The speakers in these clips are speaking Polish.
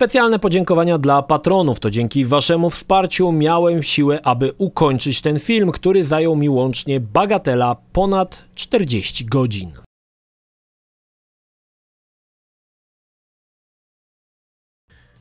Specjalne podziękowania dla patronów. To dzięki waszemu wsparciu miałem siłę, aby ukończyć ten film, który zajął mi łącznie bagatela ponad 40 godzin.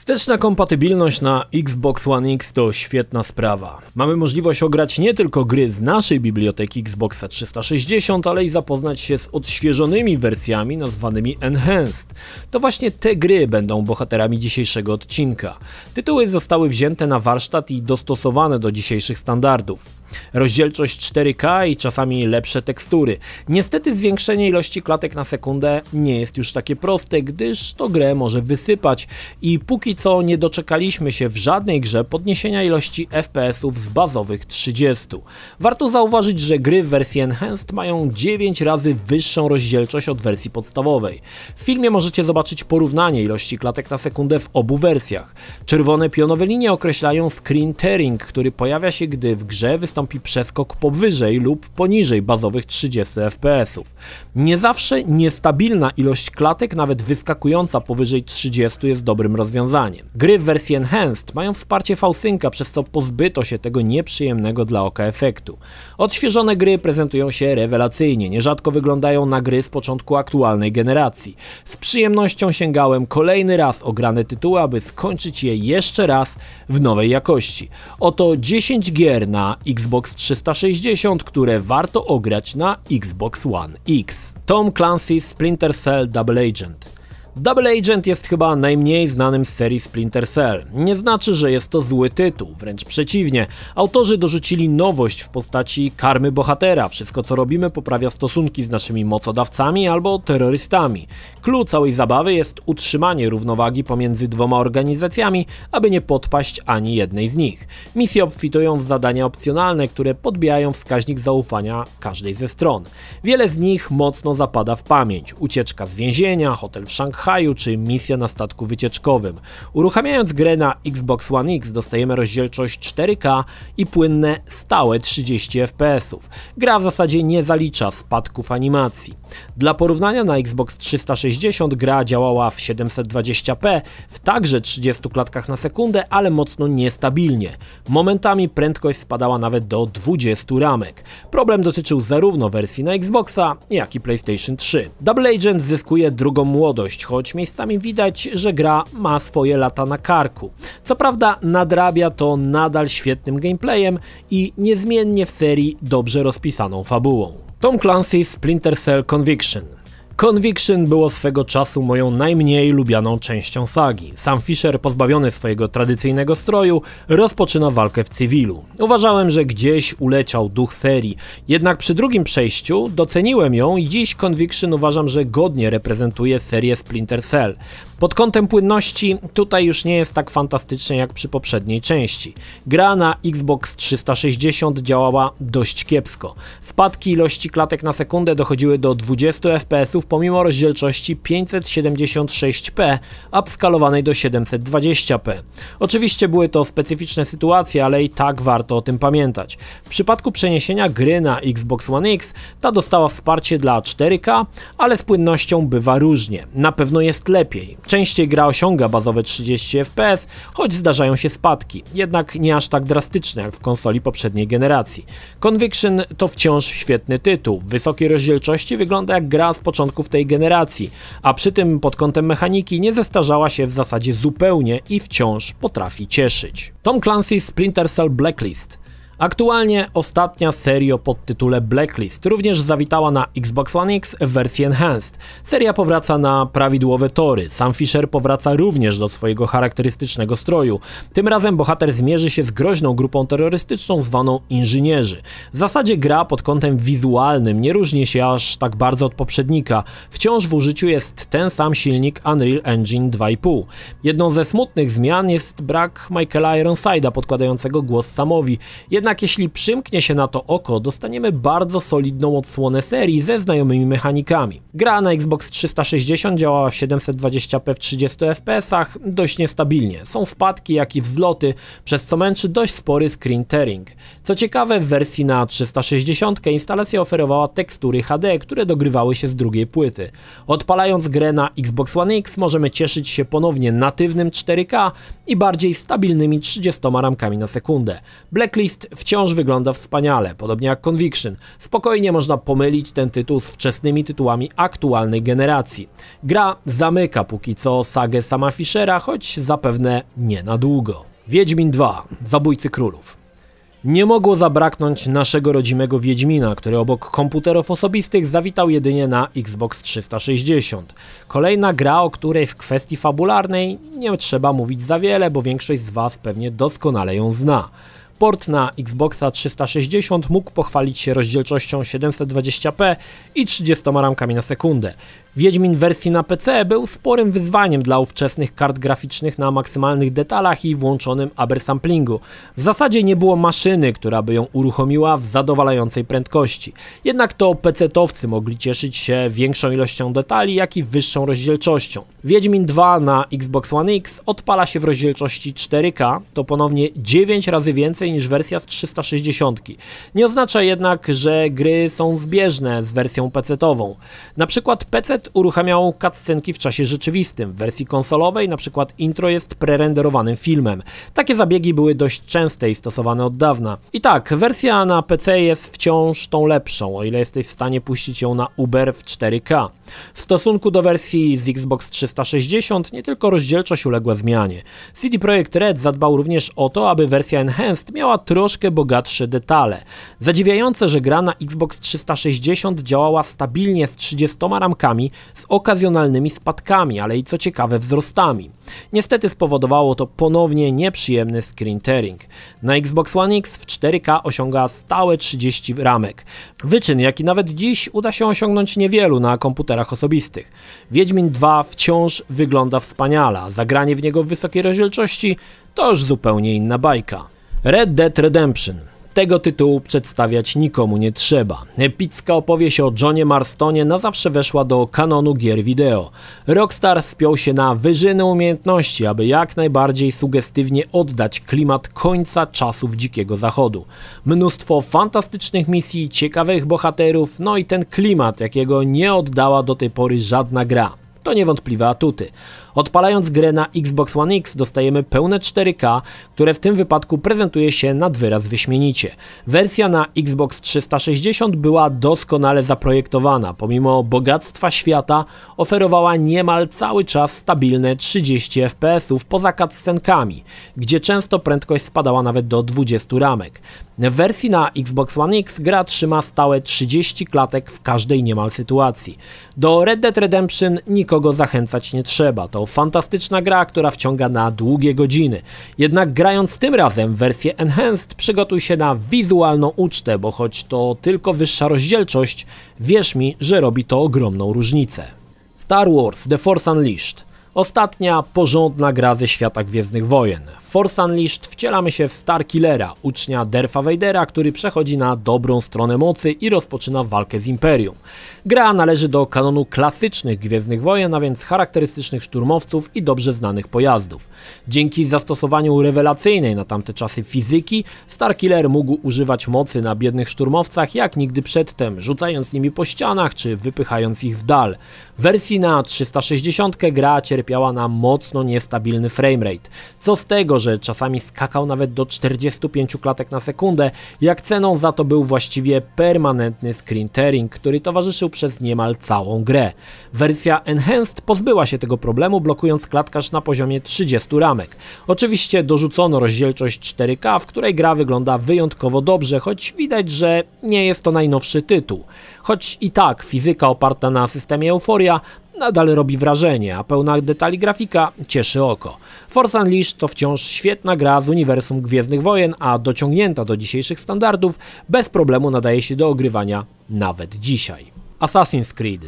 Wsteczna kompatybilność na Xbox One X to świetna sprawa. Mamy możliwość ograć nie tylko gry z naszej biblioteki Xboxa 360, ale i zapoznać się z odświeżonymi wersjami nazwanymi Enhanced. To właśnie te gry będą bohaterami dzisiejszego odcinka. Tytuły zostały wzięte na warsztat i dostosowane do dzisiejszych standardów rozdzielczość 4K i czasami lepsze tekstury. Niestety zwiększenie ilości klatek na sekundę nie jest już takie proste, gdyż to grę może wysypać i póki co nie doczekaliśmy się w żadnej grze podniesienia ilości FPS-ów z bazowych 30. Warto zauważyć, że gry w wersji Enhanced mają 9 razy wyższą rozdzielczość od wersji podstawowej. W filmie możecie zobaczyć porównanie ilości klatek na sekundę w obu wersjach. Czerwone pionowe linie określają screen tearing, który pojawia się, gdy w grze wystąpi nastąpi przeskok powyżej lub poniżej bazowych 30 fps. Nie zawsze niestabilna ilość klatek, nawet wyskakująca powyżej 30 jest dobrym rozwiązaniem. Gry w wersji Enhanced mają wsparcie fałsynka, przez co pozbyto się tego nieprzyjemnego dla oka efektu. Odświeżone gry prezentują się rewelacyjnie, nierzadko wyglądają na gry z początku aktualnej generacji. Z przyjemnością sięgałem kolejny raz ograne tytuły, aby skończyć je jeszcze raz w nowej jakości. Oto 10 gier na Xbox Xbox 360, które warto ograć na Xbox One X. Tom Clancy's Splinter Cell Double Agent Double Agent jest chyba najmniej znanym z serii Splinter Cell. Nie znaczy, że jest to zły tytuł, wręcz przeciwnie. Autorzy dorzucili nowość w postaci karmy bohatera. Wszystko co robimy poprawia stosunki z naszymi mocodawcami albo terrorystami. Clue całej zabawy jest utrzymanie równowagi pomiędzy dwoma organizacjami, aby nie podpaść ani jednej z nich. Misje obfitują w zadania opcjonalne, które podbijają wskaźnik zaufania każdej ze stron. Wiele z nich mocno zapada w pamięć. Ucieczka z więzienia, hotel w Szanghaju, Haju czy misja na statku wycieczkowym. Uruchamiając grę na Xbox One X dostajemy rozdzielczość 4K i płynne stałe 30 fps. Gra w zasadzie nie zalicza spadków animacji. Dla porównania na Xbox 360 gra działała w 720p w także 30 klatkach na sekundę, ale mocno niestabilnie. Momentami prędkość spadała nawet do 20 ramek. Problem dotyczył zarówno wersji na Xboxa, jak i PlayStation 3. Double Agent zyskuje drugą młodość, choć miejscami widać, że gra ma swoje lata na karku. Co prawda nadrabia to nadal świetnym gameplayem i niezmiennie w serii dobrze rozpisaną fabułą. Tom Clancy Splinter Cell Conviction Conviction było swego czasu moją najmniej lubianą częścią sagi. Sam Fisher, pozbawiony swojego tradycyjnego stroju, rozpoczyna walkę w cywilu. Uważałem, że gdzieś uleciał duch serii, jednak przy drugim przejściu doceniłem ją i dziś Conviction uważam, że godnie reprezentuje serię Splinter Cell. Pod kątem płynności tutaj już nie jest tak fantastycznie jak przy poprzedniej części. Gra na Xbox 360 działała dość kiepsko. Spadki ilości klatek na sekundę dochodziły do 20 fps pomimo rozdzielczości 576p, upskalowanej do 720p. Oczywiście były to specyficzne sytuacje, ale i tak warto o tym pamiętać. W przypadku przeniesienia gry na Xbox One X, ta dostała wsparcie dla 4K, ale z płynnością bywa różnie. Na pewno jest lepiej. Częściej gra osiąga bazowe 30 fps, choć zdarzają się spadki, jednak nie aż tak drastyczne jak w konsoli poprzedniej generacji. Conviction to wciąż świetny tytuł. W wysokiej rozdzielczości wygląda jak gra z początku początków tej generacji, a przy tym pod kątem mechaniki nie zestarzała się w zasadzie zupełnie i wciąż potrafi cieszyć. Tom Clancy's Splinter Cell Blacklist Aktualnie ostatnia serio pod tytule Blacklist również zawitała na Xbox One X w wersji Enhanced. Seria powraca na prawidłowe tory. Sam Fisher powraca również do swojego charakterystycznego stroju. Tym razem bohater zmierzy się z groźną grupą terrorystyczną zwaną Inżynierzy. W zasadzie gra pod kątem wizualnym nie różni się aż tak bardzo od poprzednika. Wciąż w użyciu jest ten sam silnik Unreal Engine 2.5. Jedną ze smutnych zmian jest brak Michaela Ironside'a podkładającego głos Samowi. Jednak jednak jeśli przymknie się na to oko, dostaniemy bardzo solidną odsłonę serii ze znajomymi mechanikami. Gra na Xbox 360 działała w 720p w 30 fpsach dość niestabilnie. Są spadki, jak i wzloty, przez co męczy dość spory screen tearing. Co ciekawe, w wersji na 360 instalacja oferowała tekstury HD, które dogrywały się z drugiej płyty. Odpalając grę na Xbox One X możemy cieszyć się ponownie natywnym 4K i bardziej stabilnymi 30 ramkami na sekundę. Blacklist wciąż wygląda wspaniale, podobnie jak Conviction. Spokojnie można pomylić ten tytuł z wczesnymi tytułami aktualnej generacji. Gra zamyka póki co sagę sama Fischera, choć zapewne nie na długo. Wiedźmin 2. Zabójcy Królów. Nie mogło zabraknąć naszego rodzimego Wiedźmina, który obok komputerów osobistych zawitał jedynie na Xbox 360. Kolejna gra, o której w kwestii fabularnej nie trzeba mówić za wiele, bo większość z Was pewnie doskonale ją zna. Port na Xboxa 360 mógł pochwalić się rozdzielczością 720p i 30 ramkami na sekundę. Wiedźmin wersji na PC był sporym wyzwaniem dla ówczesnych kart graficznych na maksymalnych detalach i włączonym abersamplingu. W zasadzie nie było maszyny, która by ją uruchomiła w zadowalającej prędkości. Jednak to PC-towcy mogli cieszyć się większą ilością detali, jak i wyższą rozdzielczością. Wiedźmin 2 na Xbox One X odpala się w rozdzielczości 4K, to ponownie 9 razy więcej niż wersja z 360. Nie oznacza jednak, że gry są zbieżne z wersją PC-tową. Na przykład PC nawet uruchamiał cutscenki w czasie rzeczywistym. W wersji konsolowej na przykład intro jest prerenderowanym filmem. Takie zabiegi były dość częste i stosowane od dawna. I tak, wersja na PC jest wciąż tą lepszą, o ile jesteś w stanie puścić ją na Uber w 4K. W stosunku do wersji z Xbox 360 nie tylko rozdzielczość uległa zmianie. CD Projekt Red zadbał również o to, aby wersja Enhanced miała troszkę bogatsze detale. Zadziwiające, że gra na Xbox 360 działała stabilnie z 30 ramkami, z okazjonalnymi spadkami, ale i co ciekawe wzrostami. Niestety spowodowało to ponownie nieprzyjemny screen tearing. Na Xbox One X w 4K osiąga stałe 30 ramek. Wyczyn, jaki nawet dziś uda się osiągnąć niewielu na komputerach osobistych. Wiedźmin 2 wciąż wygląda wspaniale, a zagranie w niego w wysokiej rozdzielczości to już zupełnie inna bajka. Red Dead Redemption tego tytułu przedstawiać nikomu nie trzeba. Epicka opowieść o Johnie Marstonie na zawsze weszła do kanonu gier wideo. Rockstar spiął się na wyżyny umiejętności, aby jak najbardziej sugestywnie oddać klimat końca czasów Dzikiego Zachodu. Mnóstwo fantastycznych misji, ciekawych bohaterów, no i ten klimat, jakiego nie oddała do tej pory żadna gra. To niewątpliwe atuty. Odpalając grę na Xbox One X dostajemy pełne 4K, które w tym wypadku prezentuje się nad wyraz wyśmienicie. Wersja na Xbox 360 była doskonale zaprojektowana, pomimo bogactwa świata oferowała niemal cały czas stabilne 30 fps poza cutscenkami, gdzie często prędkość spadała nawet do 20 ramek. W wersji na Xbox One X gra trzyma stałe 30 klatek w każdej niemal sytuacji. Do Red Dead Redemption nikogo zachęcać nie trzeba, to fantastyczna gra, która wciąga na długie godziny. Jednak grając tym razem w wersję Enhanced przygotuj się na wizualną ucztę, bo choć to tylko wyższa rozdzielczość, wierz mi, że robi to ogromną różnicę. Star Wars The Force Unleashed Ostatnia porządna gra ze świata Gwiezdnych Wojen. W Force Unleashed wcielamy się w Starkillera, ucznia Derfa Vadera, który przechodzi na dobrą stronę mocy i rozpoczyna walkę z Imperium. Gra należy do kanonu klasycznych Gwiezdnych Wojen, a więc charakterystycznych szturmowców i dobrze znanych pojazdów. Dzięki zastosowaniu rewelacyjnej na tamte czasy fizyki, Starkiller mógł używać mocy na biednych szturmowcach jak nigdy przedtem, rzucając nimi po ścianach czy wypychając ich w dal. W wersji na 360 gra cierpiała na mocno niestabilny framerate. Co z tego, że czasami skakał nawet do 45 klatek na sekundę, jak ceną za to był właściwie permanentny screen tearing, który towarzyszył przez niemal całą grę. Wersja Enhanced pozbyła się tego problemu, blokując klatkarz na poziomie 30 ramek. Oczywiście dorzucono rozdzielczość 4K, w której gra wygląda wyjątkowo dobrze, choć widać, że nie jest to najnowszy tytuł. Choć i tak fizyka oparta na systemie Euforia nadal robi wrażenie, a pełna detali grafika cieszy oko. Force Unleashed to wciąż świetna gra z uniwersum Gwiezdnych Wojen, a dociągnięta do dzisiejszych standardów bez problemu nadaje się do ogrywania nawet dzisiaj. Assassin's Creed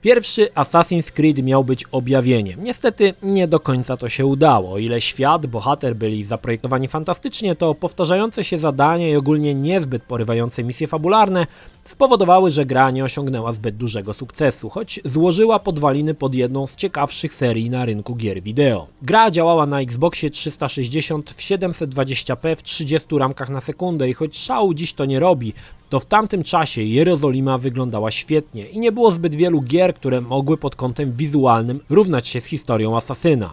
Pierwszy Assassin's Creed miał być objawieniem. Niestety nie do końca to się udało. O ile świat, bohater byli zaprojektowani fantastycznie, to powtarzające się zadania i ogólnie niezbyt porywające misje fabularne spowodowały, że gra nie osiągnęła zbyt dużego sukcesu, choć złożyła podwaliny pod jedną z ciekawszych serii na rynku gier wideo. Gra działała na Xboxie 360 w 720p w 30 ramkach na sekundę i choć szału dziś to nie robi, to w tamtym czasie Jerozolima wyglądała świetnie i nie było zbyt wielu gier, które mogły pod kątem wizualnym równać się z historią Asasyna.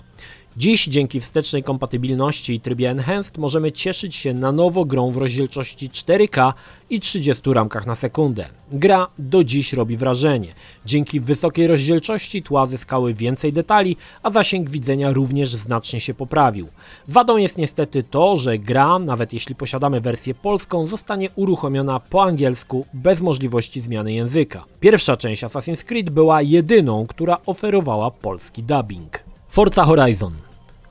Dziś dzięki wstecznej kompatybilności i trybie Enhanced możemy cieszyć się na nowo grą w rozdzielczości 4K i 30 ramkach na sekundę. Gra do dziś robi wrażenie. Dzięki wysokiej rozdzielczości tła zyskały więcej detali, a zasięg widzenia również znacznie się poprawił. Wadą jest niestety to, że gra, nawet jeśli posiadamy wersję polską, zostanie uruchomiona po angielsku bez możliwości zmiany języka. Pierwsza część Assassin's Creed była jedyną, która oferowała polski dubbing. Forza Horizon.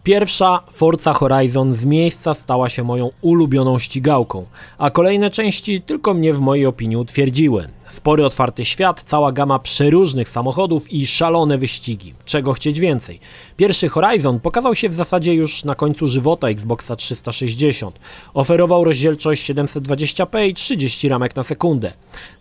Pierwsza Forza Horizon z miejsca stała się moją ulubioną ścigałką, a kolejne części tylko mnie w mojej opinii utwierdziły. Spory otwarty świat, cała gama przeróżnych samochodów i szalone wyścigi. Czego chcieć więcej? Pierwszy Horizon pokazał się w zasadzie już na końcu żywota Xboxa 360. Oferował rozdzielczość 720p i 30 ramek na sekundę.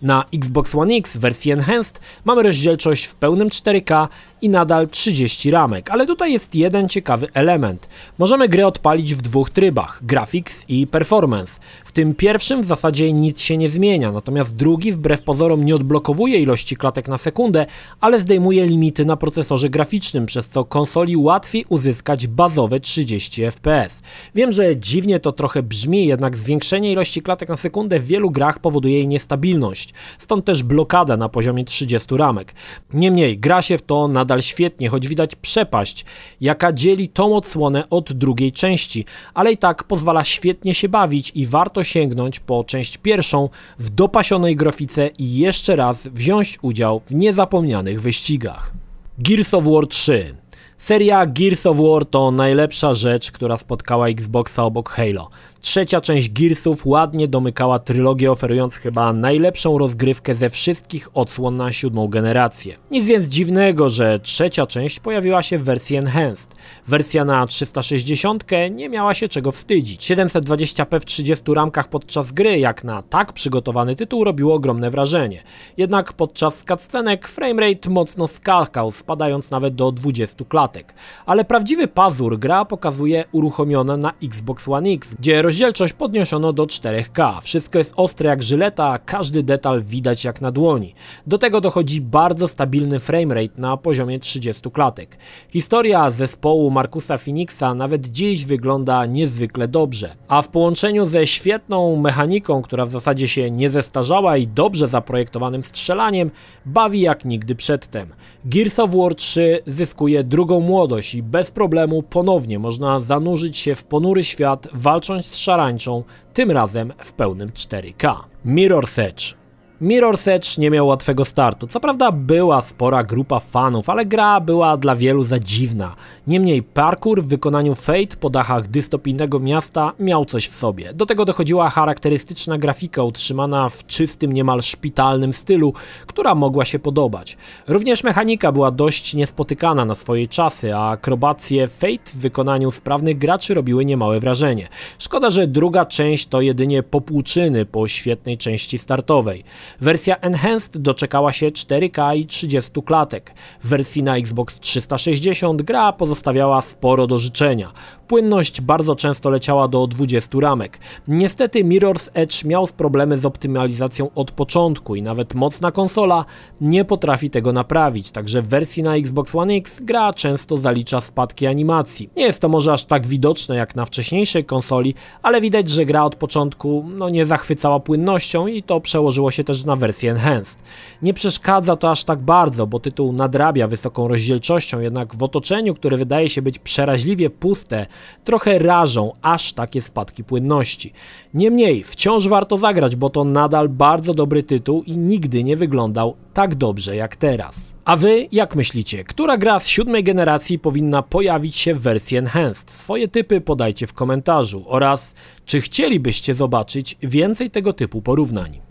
Na Xbox One X wersji Enhanced mamy rozdzielczość w pełnym 4K, i nadal 30 ramek, ale tutaj jest jeden ciekawy element. Możemy grę odpalić w dwóch trybach, Graphics i Performance. W tym pierwszym w zasadzie nic się nie zmienia, natomiast drugi wbrew pozorom nie odblokowuje ilości klatek na sekundę, ale zdejmuje limity na procesorze graficznym, przez co konsoli łatwiej uzyskać bazowe 30 fps. Wiem, że dziwnie to trochę brzmi, jednak zwiększenie ilości klatek na sekundę w wielu grach powoduje jej niestabilność, stąd też blokada na poziomie 30 ramek. Niemniej, gra się w to nadal nadal świetnie, choć widać przepaść, jaka dzieli tą odsłonę od drugiej części, ale i tak pozwala świetnie się bawić i warto sięgnąć po część pierwszą w dopasionej grafice i jeszcze raz wziąć udział w niezapomnianych wyścigach. Gears of War 3 Seria Gears of War to najlepsza rzecz, która spotkała Xboxa obok Halo. Trzecia część Gearsów ładnie domykała trylogię, oferując chyba najlepszą rozgrywkę ze wszystkich odsłon na siódmą generację. Nic więc dziwnego, że trzecia część pojawiła się w wersji Enhanced. Wersja na 360 nie miała się czego wstydzić. 720p w 30 ramkach podczas gry, jak na tak przygotowany tytuł, robiło ogromne wrażenie. Jednak podczas cutscenek framerate mocno skakał, spadając nawet do 20 klatek. Ale prawdziwy pazur gra pokazuje uruchomiona na Xbox One X, gdzie rozdział Rozdzielczość podniesiono do 4K, wszystko jest ostre jak żyleta, a każdy detal widać jak na dłoni. Do tego dochodzi bardzo stabilny framerate na poziomie 30 klatek. Historia zespołu Markusa Phoenixa nawet dziś wygląda niezwykle dobrze, a w połączeniu ze świetną mechaniką, która w zasadzie się nie zestarzała i dobrze zaprojektowanym strzelaniem, bawi jak nigdy przedtem. Gears of War 3 zyskuje drugą młodość i bez problemu ponownie można zanurzyć się w ponury świat, walcząc z szarańczą, tym razem w pełnym 4K. Mirror Edge Mirror's Edge nie miał łatwego startu. Co prawda była spora grupa fanów, ale gra była dla wielu za dziwna. Niemniej parkour w wykonaniu Fate po dachach dystopijnego miasta miał coś w sobie. Do tego dochodziła charakterystyczna grafika utrzymana w czystym, niemal szpitalnym stylu, która mogła się podobać. Również mechanika była dość niespotykana na swoje czasy, a akrobacje Fate w wykonaniu sprawnych graczy robiły niemałe wrażenie. Szkoda, że druga część to jedynie popłuczyny po świetnej części startowej. Wersja Enhanced doczekała się 4K i 30 klatek. W wersji na Xbox 360 gra pozostawiała sporo do życzenia. Płynność bardzo często leciała do 20 ramek. Niestety Mirror's Edge miał problemy z optymalizacją od początku i nawet mocna konsola nie potrafi tego naprawić, także w wersji na Xbox One X gra często zalicza spadki animacji. Nie jest to może aż tak widoczne jak na wcześniejszej konsoli, ale widać, że gra od początku no, nie zachwycała płynnością i to przełożyło się też też na wersję Enhanced. Nie przeszkadza to aż tak bardzo, bo tytuł nadrabia wysoką rozdzielczością, jednak w otoczeniu, które wydaje się być przeraźliwie puste, trochę rażą aż takie spadki płynności. Niemniej, wciąż warto zagrać, bo to nadal bardzo dobry tytuł i nigdy nie wyglądał tak dobrze jak teraz. A wy jak myślicie, która gra z siódmej generacji powinna pojawić się w wersji Enhanced? Swoje typy podajcie w komentarzu oraz czy chcielibyście zobaczyć więcej tego typu porównań.